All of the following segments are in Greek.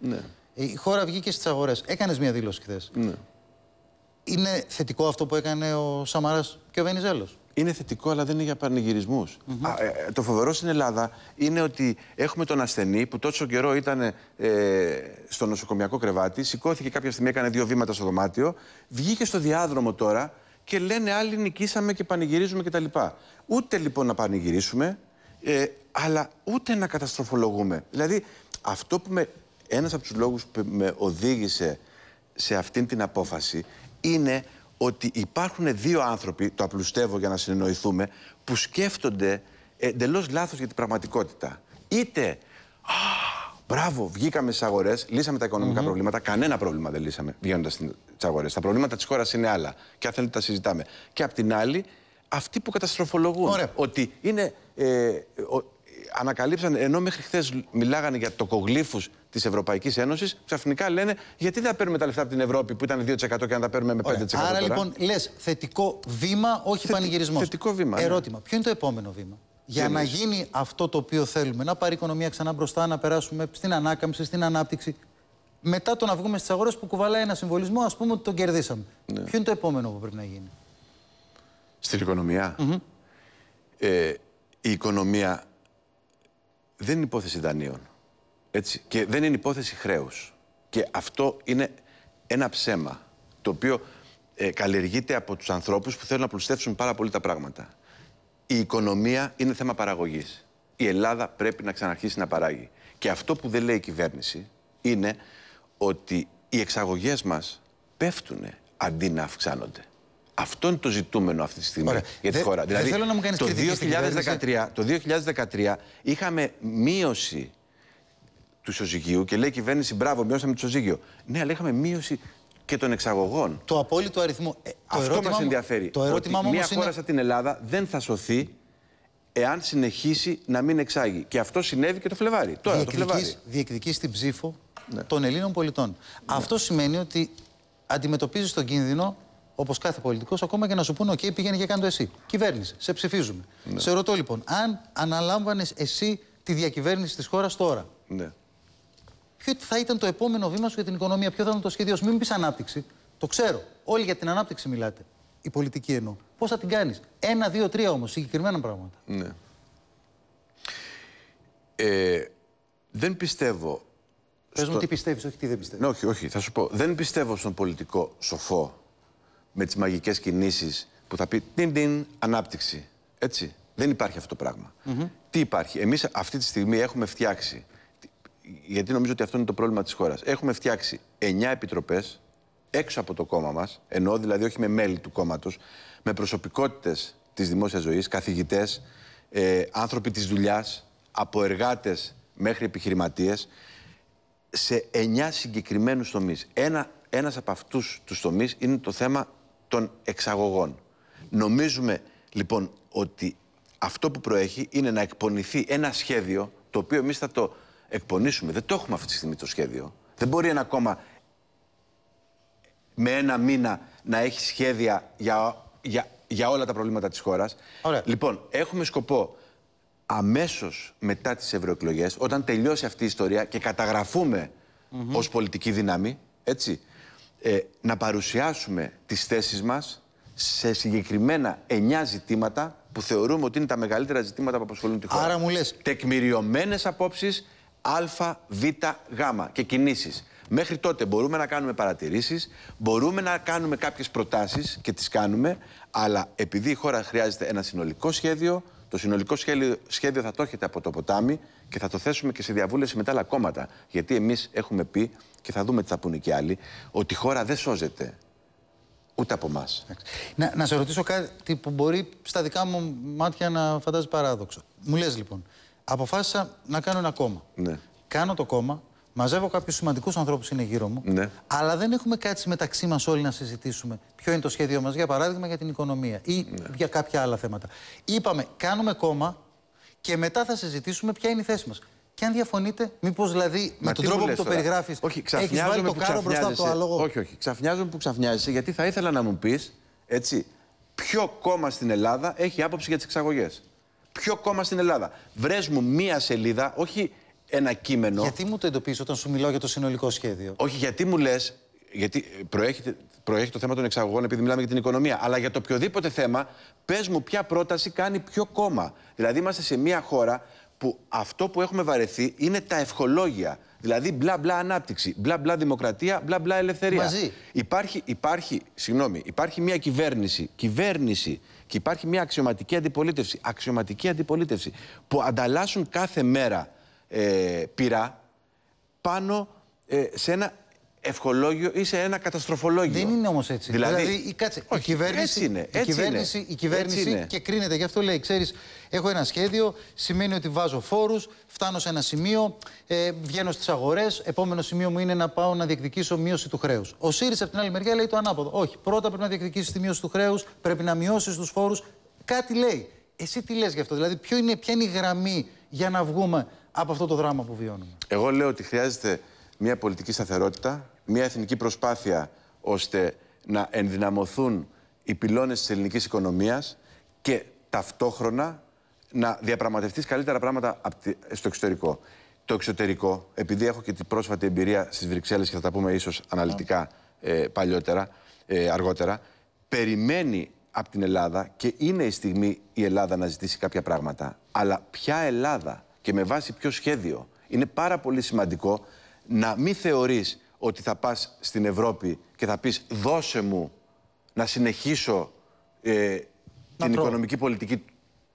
Ναι. Η χώρα βγήκε στις αγορές. Έκανες μία δήλωση χθες. Ναι. Είναι θετικό αυτό που έκανε ο Σαμαράς και ο Βενιζέλος. Είναι θετικό, αλλά δεν είναι για πανηγυρισμούς. Ε, ε, το φοβερό στην Ελλάδα είναι ότι έχουμε τον ασθενή που τόσο καιρό ήταν ε, στο νοσοκομιακό κρεβάτι, σηκώθηκε κάποια στιγμή, έκανε δύο βήματα στο δωμάτιο, βγήκε στο διάδρομο τώρα και λένε άλλοι νικήσαμε και πανηγυρίζουμε κτλ. Ούτε λοιπόν να πανηγυρίσουμε, αλλά ούτε να καταστροφολογούμε. Δηλαδή, αυτό που με ένας από τους λόγους που με οδήγησε σε αυτήν την απόφαση είναι ότι υπάρχουν δύο άνθρωποι, το απλουστεύω για να συνεννοηθούμε, που σκέφτονται εντελώς λάθος για την πραγματικότητα. Είτε «Α, μπράβο, βγήκαμε στις αγορές, λύσαμε τα οικονομικά προβλήματα. Κανένα πρόβλημα δεν λύσαμε βγαίνοντας στις αγορές. Τα προβλήματα της χώρας είναι άλλα. Και αν θέλετε, τα συζητάμε. Και απ' την άλλη, αυτοί που καταστροφολογούν. Ωραία. Ότι είναι. Ε, ο, ανακαλύψαν, ενώ μέχρι χθες μιλάγανε για το τοκογλύφους της Ευρωπαϊκής Ένωσης, ξαφνικά λένε γιατί δεν παίρνουμε τα λεφτά από την Ευρώπη που ήταν 2% και αν τα παίρνουμε με 5%. Ωραία. Άρα λοιπόν λες θετικό βήμα, όχι Θε... πανηγυρισμός. Θετικό βήμα. Ναι. Ερώτημα, ναι. ποιο είναι το επόμενο βήμα. Για να γίνει αυτό το οποίο θέλουμε, να πάρει η οικονομία ξανά μπροστά, να περάσουμε στην ανάκαμψη, στην ανάπτυξη. Μετά το να βγούμε στις αγορές που κουβαλάει ένα συμβολισμό, ας πούμε ότι τον κερδίσαμε. Ναι. Ποιο είναι το επόμενο που πρέπει να γίνει. Στην οικονομία. ε, η οικονομία δεν είναι υπόθεση δανείων. Έτσι. Και δεν είναι υπόθεση χρέους. Και αυτό είναι ένα ψέμα το οποίο ε, καλλιεργείται από τους ανθρώπους που θέλουν να πλουστεύσουν πάρα πολύ τα πράγματα. Η οικονομία είναι θέμα παραγωγής. Η Ελλάδα πρέπει να ξαναρχίσει να παράγει. Και αυτό που δεν λέει η κυβέρνηση είναι ότι οι εξαγωγές μας πέφτουν αντί να αυξάνονται. Αυτό είναι το ζητούμενο αυτή τη στιγμή για τη χώρα. Δηλαδή, το 2013 είχαμε μείωση του ισοζυγίου και λέει η κυβέρνηση μπράβο, μειώσαμε το ισοζύγιο. Ναι, αλλά είχαμε μείωση και των εξαγωγών. Το απόλυτο αριθμό. Ε, το Αυτό μας ενδιαφέρει. Το ερώτημα ότι μια χώρα σαν την Ελλάδα δεν θα σωθεί εάν συνεχίσει να μην εξάγει. Και αυτό συνέβη και το Φλεβάρι. Τώρα το Φλεβάρι. Διεκδικείς την ψήφο ναι. των Ελλήνων πολιτών. Ναι. Αυτό σημαίνει ότι αντιμετωπίζεις τον κίνδυνο Όπως κάθε πολιτικός, ακόμα και να σου πούνε: OK, πήγαινε και κάνει το εσύ. Κυβέρνηση, σε ψηφίζουμε. Ναι. Σε ρωτώ λοιπόν, αν αναλάμβανες εσύ τη διακυβέρνηση της χώρας τώρα, ναι ποιο θα ήταν το επόμενο βήμα σου για την οικονομία, ποιο θα ήταν το σχέδιο σου. Μην πεις ανάπτυξη. Το ξέρω. Όλοι για την ανάπτυξη μιλάτε. Η πολιτική εννοώ. Πώς θα την κάνεις. Ένα, δύο, τρία όμως, συγκεκριμένα πράγματα. Ναι. Ε, δεν πιστεύω. Πες μου τι πιστεύεις, όχι τι δεν πιστεύεις. Ναι, όχι, όχι, θα σου πω. Δεν πιστεύω στον πολιτικό σοφό με τις μαγικές κινήσεις που θα πει την την ανάπτυξη. Έτσι. Δεν υπάρχει αυτό το πράγμα. Τι υπάρχει. Εμείς αυτή τη στιγμή έχουμε φτιάξει γιατί νομίζω ότι αυτό είναι το πρόβλημα της χώρας. Έχουμε φτιάξει εννιά επιτροπές έξω από το κόμμα μας, ενώ δηλαδή όχι με μέλη του κόμματος, με προσωπικότητες της δημόσιας ζωής, καθηγητές, ε, άνθρωποι της δουλειάς, από εργάτες μέχρι επιχειρηματίες, σε εννιά συγκεκριμένους τομείς. Ένα ένας από αυτούς τους τομείς είναι το θέμα των εξαγωγών. Νομίζουμε λοιπόν ότι αυτό που προέχει είναι να εκπονηθεί ένα σχέδιο το οποίο εμείς θα το εκπονήσουμε. Δεν το έχουμε αυτή τη στιγμή το σχέδιο. Δεν μπορεί ένα κόμμα με ένα μήνα να έχει σχέδια για, για, για όλα τα προβλήματα της χώρας. Λοιπόν, έχουμε σκοπό αμέσως μετά τις ευρωεκλογές, όταν τελειώσει αυτή η ιστορία και καταγραφούμε mm ως πολιτική δύναμη, έτσι, ε, να παρουσιάσουμε τις θέσεις μας σε συγκεκριμένα εννιά ζητήματα που θεωρούμε ότι είναι τα μεγαλύτερα ζητήματα που απασχολούν τη χώρα. Άρα μου λες... Τεκμηριωμένες απόψεις, α, β, γ και κινήσεις. Μέχρι τότε μπορούμε να κάνουμε παρατηρήσεις, μπορούμε να κάνουμε κάποιες προτάσεις και τις κάνουμε, αλλά επειδή η χώρα χρειάζεται ένα συνολικό σχέδιο, το συνολικό σχέδιο θα το έχετε από το ποτάμι και θα το θέσουμε και σε διαβούλευση με τα άλλα κόμματα. Γιατί εμείς έχουμε πει, και θα δούμε τι θα πούνε και άλλοι, ότι η χώρα δεν σώζεται ούτε από εμάς. Να, να σε ρωτήσω κάτι που μπορεί στα δικά μου μάτια να φαντάζει παράδοξο. Μου λες λοιπόν, αποφάσισα να κάνω ένα κόμμα. Ναι. Κάνω το κόμμα, μαζεύω κάποιους σημαντικούς ανθρώπους είναι γύρω μου, ναι. αλλά δεν έχουμε κάτσει μεταξύ μας όλοι να συζητήσουμε ποιο είναι το σχέδιό μας, για παράδειγμα, για την οικονομία ή ναι. για κάποια άλλα θέματα. Είπαμε, κάνουμε κόμμα και μετά θα συζητήσουμε ποια είναι η θέση μας. Και αν διαφωνείτε, μήπως δηλαδή Μα με τον τρόπο που το περιγράφει, έχεις βάλει το κάρο μπροστά από το Όχι, όχι. Ξαφνιάζομαι που ξαφνιάζεσαι, γιατί θα ήθελα να μου πεις, έτσι, ποιο κόμμα στην Ελλάδα έχει άποψη για τις εξαγωγές ποιο κόμμα στην Ελλάδα. Βρες μου μία σελίδα, όχι ένα κείμενο. Γιατί μου το εντοπίζει όταν σου μιλάω για το συνολικό σχέδιο. Όχι, γιατί μου λες. Γιατί προέχει, το θέμα των εξαγωγών, επειδή μιλάμε για την οικονομία. Αλλά για το οποιοδήποτε θέμα, πες μου ποια πρόταση κάνει ποιο κόμμα. Δηλαδή, είμαστε σε μια χώρα που αυτό που έχουμε βαρεθεί είναι τα ευχολόγια. Δηλαδή, μπλα μπλα ανάπτυξη, μπλα μπλα δημοκρατία, μπλα μπλα ελευθερία. Μαζί. Υπάρχει, υπάρχει, συγγνώμη, υπάρχει μια κυβέρνηση, κυβέρνηση και υπάρχει μια αξιωματική αντιπολίτευση. Αξιωματική αντιπολίτευση. Που ανταλλάσσουν κάθε μέρα ε, πειρά πάνω ε, σε ένα ευχολόγιο ή σε ένα καταστροφολόγιο. Δεν είναι όμως έτσι. Δηλαδή, δηλαδή κάτσε, όχι, η κυβέρνηση, έτσι είναι, έτσι η κυβέρνηση, είναι, η κυβέρνηση έτσι είναι. και κρίνεται. Γι' αυτό λέει, ξέρεις, έχω ένα σχέδιο, σημαίνει ότι βάζω φόρους, φτάνω σε ένα σημείο, ε, βγαίνω στις αγορές. Επόμενο σημείο μου είναι να πάω να διεκδικήσω μείωση του χρέους. Ο ΣΥΡΙΖΑ από την άλλη μεριά λέει το ανάποδο. Όχι, πρώτα πρέπει να διεκδικήσεις τη μείωση του χρέους, πρέπει να μειώσεις τους φόρους. Κάτι λέει. Εσύ τι λες γι' αυτό, δηλαδή ποιο είναι, ποια είναι η γραμμή για να βγούμε από αυτό το δράμα που βιώνουμε. Εγώ λέω ότι χρειάζεται μια πολιτική σταθερότητα, μια εθνική προσπάθεια ώστε να ενδυναμωθούν οι πυλώνες της ελληνικής οικονομίας και ταυτόχρονα να διαπραγματευτείς καλύτερα πράγματα στο εξωτερικό. Το εξωτερικό, επειδή έχω και την πρόσφατη εμπειρία στις Βρυξέλλες και θα τα πούμε ίσως αναλυτικά ε, παλιότερα, ε, αργότερα, περιμένει από την Ελλάδα και είναι η στιγμή η Ελλάδα να ζητήσει κάποια πράγματα. Αλλά ποια Ελλάδα και με βάση ποιο σχέδιο. Είναι πάρα πολύ σημαντικό να μην θεωρείς ότι θα πας στην Ευρώπη και θα πεις δώσε μου να συνεχίσω ε, την οικονομική πολιτική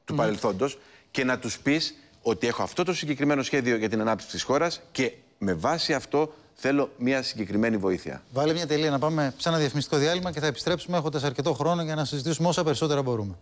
του παρελθόντος και να τους πεις ότι έχω αυτό το συγκεκριμένο σχέδιο για την ανάπτυξη της χώρας και με βάση αυτό θέλω μια συγκεκριμένη βοήθεια. Βάλε μια τελεία να πάμε σε ένα διαφημιστικό διάλειμμα και θα επιστρέψουμε έχοντας αρκετό χρόνο για να συζητήσουμε όσα περισσότερα μπορούμε.